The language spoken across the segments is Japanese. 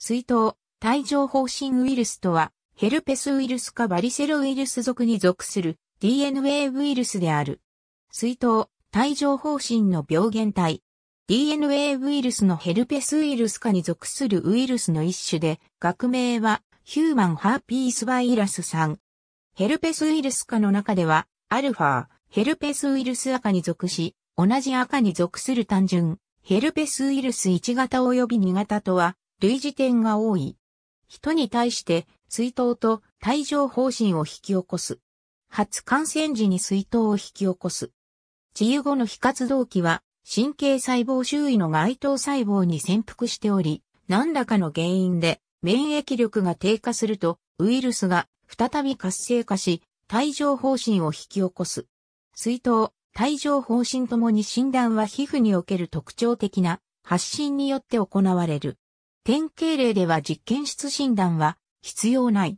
水痘、帯状疱疹ウイルスとは、ヘルペスウイルスかバリセルウイルス属に属する DNA ウイルスである。水痘、帯状疱疹の病原体。DNA ウイルスのヘルペスウイルス化に属するウイルスの一種で、学名はヒューマンハーピースバイラス3。ヘルペスウイルス化の中では、アルファ、ヘルペスウイルス赤に属し、同じ赤に属する単純、ヘルペスウイルス1型及び2型とは、類似点が多い。人に対して水痘と帯状疱疹を引き起こす。初感染時に水痘を引き起こす。治癒後の非活動期は神経細胞周囲の外頭細胞に潜伏しており、何らかの原因で免疫力が低下するとウイルスが再び活性化し、帯状疱疹を引き起こす。水痘、帯状疱疹ともに診断は皮膚における特徴的な発疹によって行われる。典型例では実験室診断は必要ない。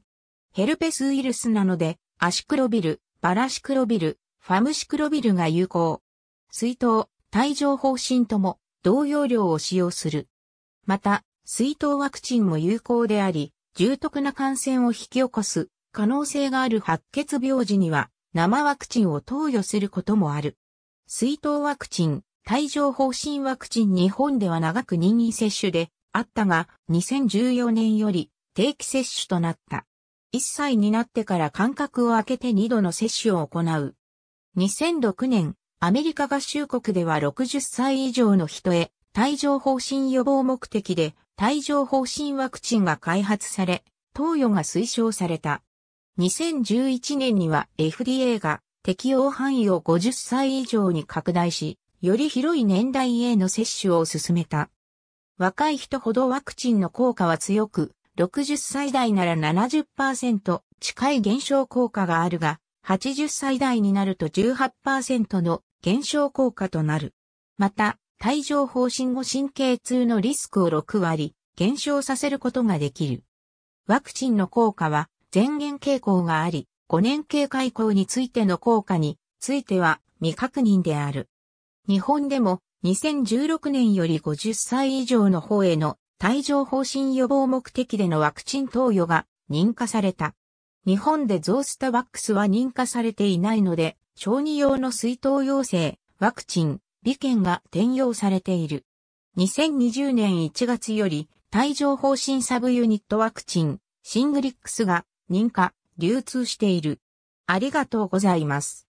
ヘルペスウイルスなので、アシクロビル、バラシクロビル、ファムシクロビルが有効。水筒、帯状方針とも同容量を使用する。また、水筒ワクチンも有効であり、重篤な感染を引き起こす可能性がある白血病時には生ワクチンを投与することもある。水筒ワクチン、帯状方針ワクチン日本では長く任意接種であったが、2014年より定期接種となった。1歳になってから間隔を空けて2度の接種を行う。2006年、アメリカ合衆国では60歳以上の人へ、帯状方針予防目的で、帯状方針ワクチンが開発され、投与が推奨された。2011年には FDA が適用範囲を50歳以上に拡大し、より広い年代への接種を進めた。若い人ほどワクチンの効果は強く、60歳代なら70%近い減少効果があるが、80歳代になると18%の減少効果となる。また、帯状方針後神経痛のリスクを6割減少させることができる。ワクチンの効果は前言傾向があり、5年経過以降についての効果については未確認である。日本でも2016年より50歳以上の方への帯状方針予防目的でのワクチン投与が認可された。日本でゾースタワックスは認可されていないので、小児用の水筒陽性、ワクチン、利権が転用されている。2020年1月より、帯状方針サブユニットワクチン、シングリックスが認可、流通している。ありがとうございます。